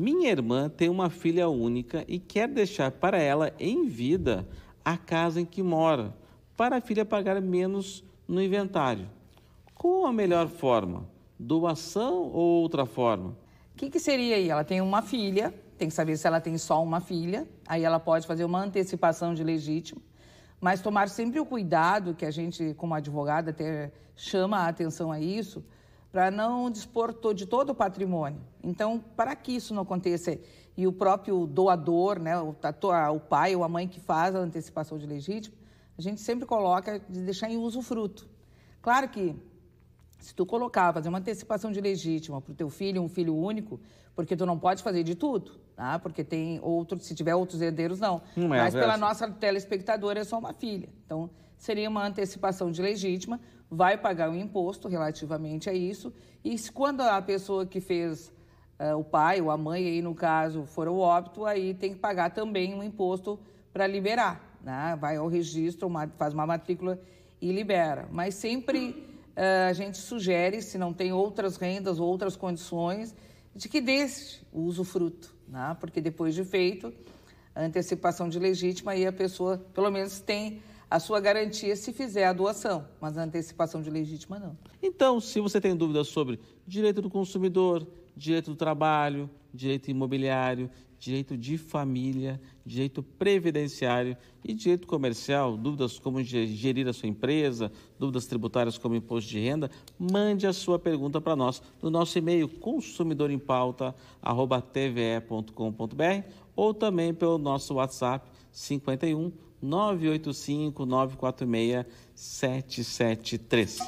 Minha irmã tem uma filha única e quer deixar para ela em vida a casa em que mora, para a filha pagar menos no inventário. Qual a melhor forma? Doação ou outra forma? O que, que seria aí? Ela tem uma filha, tem que saber se ela tem só uma filha, aí ela pode fazer uma antecipação de legítimo, mas tomar sempre o cuidado que a gente, como advogada, até chama a atenção a isso, para não dispor de todo o patrimônio. Então, para que isso não aconteça e o próprio doador, né, o, pai ou a mãe que faz a antecipação de legítimo, a gente sempre coloca de deixar em usufruto. Claro que se tu colocar, fazer uma antecipação de legítima para o teu filho, um filho único, porque tu não pode fazer de tudo, tá? porque tem outro, se tiver outros herdeiros, não. não hum, é Mas pela nossa telespectadora é só uma filha. Então, seria uma antecipação de legítima, vai pagar o um imposto relativamente a isso, e quando a pessoa que fez uh, o pai ou a mãe, aí no caso, for o óbito, aí tem que pagar também um imposto para liberar. Né? Vai ao registro, uma, faz uma matrícula e libera. Mas sempre uh, a gente sugere, se não tem outras rendas ou outras condições, de que desse o usufruto, né? porque depois de feito, a antecipação de legítima, aí a pessoa pelo menos tem a sua garantia se fizer a doação, mas a antecipação de legítima não. Então, se você tem dúvidas sobre direito do consumidor, direito do trabalho, direito imobiliário, direito de família, direito previdenciário e direito comercial, dúvidas como gerir a sua empresa, dúvidas tributárias como imposto de renda, mande a sua pergunta para nós no nosso e-mail consumidorempauta@tve.com.br ou também pelo nosso WhatsApp 51 985 946 773.